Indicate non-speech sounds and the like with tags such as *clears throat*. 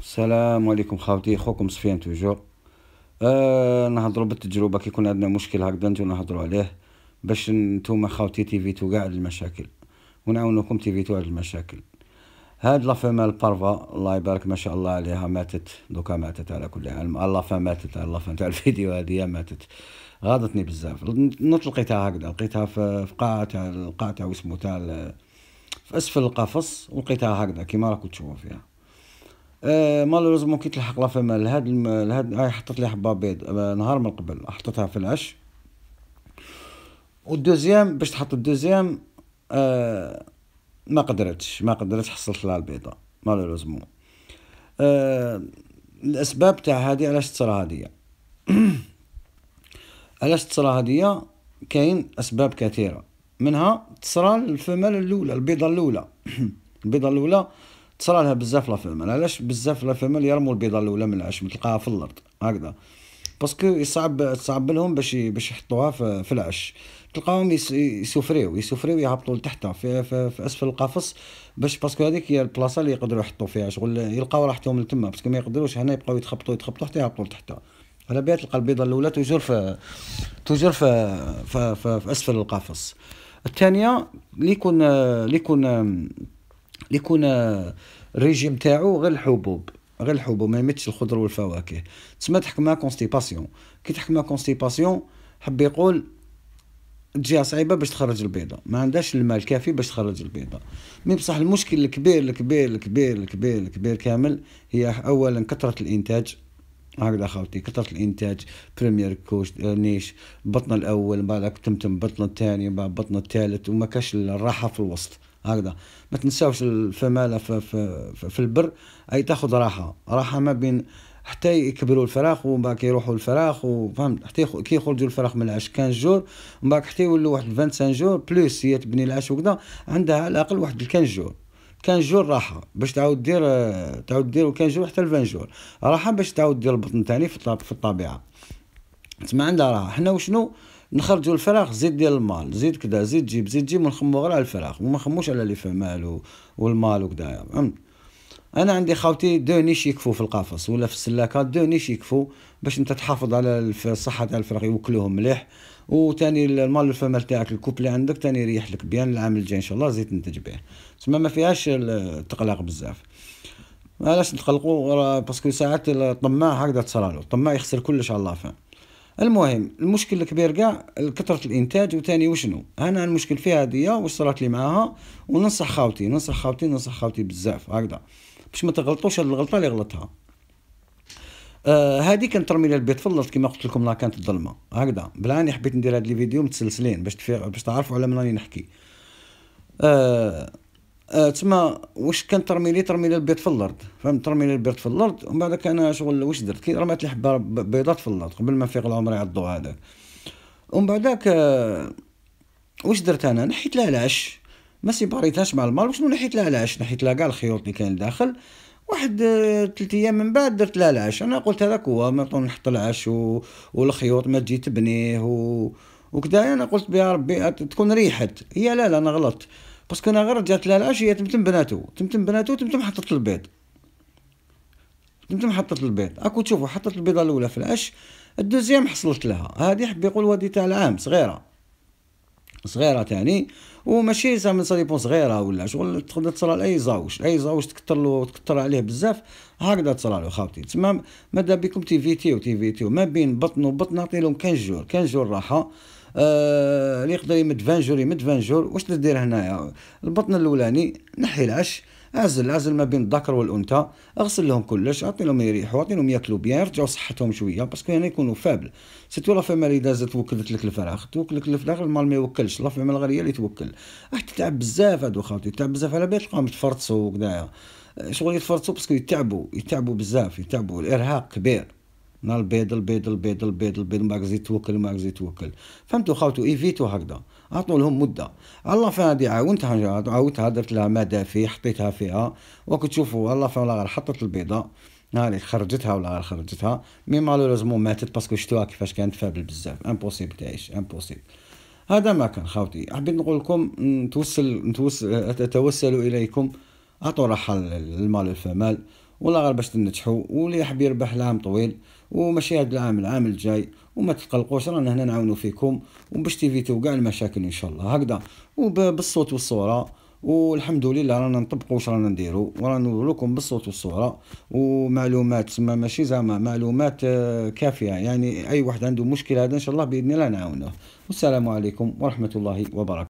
السلام عليكم خاوتي خوكم سفيان توجور آه نهضروا بالتجربه كي كنا عندنا مشكل هكذا نتو نهضروا عليه باش نتوما خاوتي تي في كاع المشاكل ونعاونوكم تي في على المشاكل هاد فيمال بارفا الله يبارك ما شاء الله عليها ماتت دوكا ماتت على كل حال اللافا ماتت الله تاع الفيديو هادي ماتت غاضتني بزاف نوت لقيتها هكذا لقيتها في قاعة تاع القاعه تاع واسمو تاع في اسفل القفص ولقيتها هكذا كيما راكم تشوفوا فيها آه مالوريزمون كي تلحق لا فما هاد هاد هاي حطت لي حبه بيض آه، نهار من قبل حطتها في العش والدوزيام باش تحط الدوزيام آه ما قدرتش ما قدرتش حصلت لها البيضه مالوريزمون آه الاسباب تاع هادي علاش تصرا هادي *clears throat* علاش تصرا هادي كاين اسباب كثيره منها تصرا الفمال الاولى البيضه الاولى *clears throat* البيضه الاولى تصرى لها بزاف لا فيميل علاش بزاف لا فيميل يرموا البيضه الاولى من العشم تلقاها في الارض هكذا باسكو يصعب تصعب لهم باش باش يحطوها في, العش تلقاهم يسوفريو يسوفريو يهبطوا لتحت في, في, في اسفل القفص باش باسكو هذيك هي البلاصه اللي يقدروا يحطوا فيها شغل يلقاو راحتهم لتما باسكو ما يقدروش هنا يبقاو يتخبطوا يتخبطوا حتى يهبطوا لتحت على بها تلقى البيضه الاولى توجور في توجور في في, في, في اسفل القفص الثانيه اللي يكون اللي يكون اللي يكون الريجيم تاعو غير الحبوب غير الحبوب ما يمتش الخضر والفواكه تسمى مع كونستيباسيون كي مع كونستيباسيون حب يقول تجي صعيبه باش تخرج البيضه ما عندهاش الماء الكافي باش تخرج البيضه مي بصح المشكل الكبير الكبير الكبير الكبير الكبير كامل هي اولا كثره الانتاج هكذا خاوتي كثرة الإنتاج بريمير كوش نيش بطن الأول بعد تمتم بطن الثاني بعد بطن الثالث وما كاش الراحة في الوسط هكذا ما تنساوش الفماله في, في, في, البر اي تاخذ راحه راحه ما بين حتى يكبروا الفراخ ومن بعد كيروحوا الفراخ وفهمت حتى كي يخرجوا الفراخ من العش 15 جور ومن بعد حتى يولوا واحد 25 جور بلوس هي تبني العش وكذا عندها على الاقل واحد 15 جور 15 جور راحه باش تعاود دير تعاود دير 15 جور حتى 20 جور راحه باش تعاود دير البطن ثاني في الطبيعه تسمع عندها راحه حنا وشنو آه نخرجوا الفراخ زيد ديال المال زيد كدا زيد جيب زيد جيب ونخمو غير على الفراخ وما خموش على لي فمال والمال وكدا فهمت انا عندي خاوتي دو نيش يكفو في القفص ولا في السلاكه دو نيش يكفو باش انت تحافظ على الصحه تاع الفراخ يوكلوهم مليح وتاني المال الفمال تاعك الكوب اللي عندك تاني يريح لك بيان العام الجاي ان شاء الله زيد تنتج به تسمى ما فيهاش التقلق بزاف علاش نتقلقوا باسكو ساعات الطماع هكذا تصرالو الطماع يخسر كلش على الله فهم المهم المشكل الكبير كاع كثرة الانتاج وثاني وشنو انا المشكل فيها هادي واش صرات لي معاها وننصح خاوتي ننصح خاوتي ننصح خاوتي بزاف هكذا باش ما تغلطوش هاد الغلطه اللي غلطها آه هادي كانت ترمي البيت فلت كما قلت لكم لا كانت الظلمه هكذا بلاني حبيت ندير هاد لي فيديو متسلسلين باش باش تعرفوا على من راني نحكي آه آه تما واش كان ترمي لي ترمي لي البيض في الارض فهمت ترمي لي البيض في الارض ومن بعد كان شغل واش درت كي رميت لي حبه بيضات في الارض قبل ما نفيق العمر على هذاك ومن بعدك آه واش درت انا نحيت لها العش ما سيباريتهاش مع المال وشنو نحيت لها العش نحيت لها كاع الخيوط اللي كان داخل واحد ثلاث آه، ايام من بعد درت لها العش انا قلت هذاك هو ما نحط العش و... والخيوط ما تجي تبنيه و... وكذا انا قلت بها ربي تكون ريحت هي لا لا انا غلطت باسكو انا غير جات لها العشيه تمتم بناتو تمتم بناتو تمتم حطت البيض تمتم حطت البيض اكو تشوفوا حطت البيضه الاولى في العش الدوزيام حصلت لها هذه حب يقول ودي تاع العام صغيره صغيره ثاني وماشي زعما بون صغيره ولا شغل تقدر تصرى لاي زاوج اي زاوج تكثر له تكثر عليه بزاف هكذا تصرى له خاوتي تما ماذا بكم تيفيتيو تيفيتيو ما بين بطن وبطن نعطي لهم 15 جور 15 جور راحه آه، اللي آه يقدر يمد 20 جور يمد 20 جور واش تدير هنايا البطن الاولاني نحي العش اعزل اعزل ما بين الذكر والانثى اغسل لهم كلش اعطي لهم يريحوا اعطي لهم ياكلوا بيان يرجعوا صحتهم شويه باسكو هنا يكونوا فابل سيتو لا فيما اللي دازت وكلت لك الفراخ توكلك الفراخ المال ما يوكلش لا فيما الغريه اللي توكل راح تتعب بزاف هادو خاوتي تتعب بزاف على بالك تلقاهم تفرطسوا وكذا شغل يتفرطسوا باسكو يتعبوا يتعبوا بزاف يتعبوا الارهاق كبير نال البيض البيض البيض البيض البيض ما غادي توكل ما غادي توكل فهمتوا خاوتو ايفيتو هكذا عطوا لهم مده الله فين هادي عاونتها عاونتها درت لها في حطيتها فيها تشوفوا الله فين غير حطت البيضه نالي خرجتها ولا غير خرجتها مي مالوريزمون ماتت باسكو شتوها كيفاش كانت فابل بزاف امبوسيبل تعيش امبوسيبل هذا ما كان خاوتي حبيت نقول لكم نتوسل نتوسل اتوسل اليكم اعطوا راحه للمال الفمال والله غير باش تنجحوا واللي يحب يربح العام طويل وماشي هذا العام العام الجاي وما تقلقوش رانا هنا نعاونوا فيكم وباش تيفيتو كاع المشاكل ان شاء الله هكذا وبالصوت والصوره والحمد لله رانا نطبقوا واش رانا نديروا ورانا نوريكم بالصوت والصوره ومعلومات ما ماشي زعما معلومات آه، كافيه يعني اي واحد عنده مشكله هذا ان شاء الله باذن الله نعاونه والسلام عليكم ورحمه الله وبركاته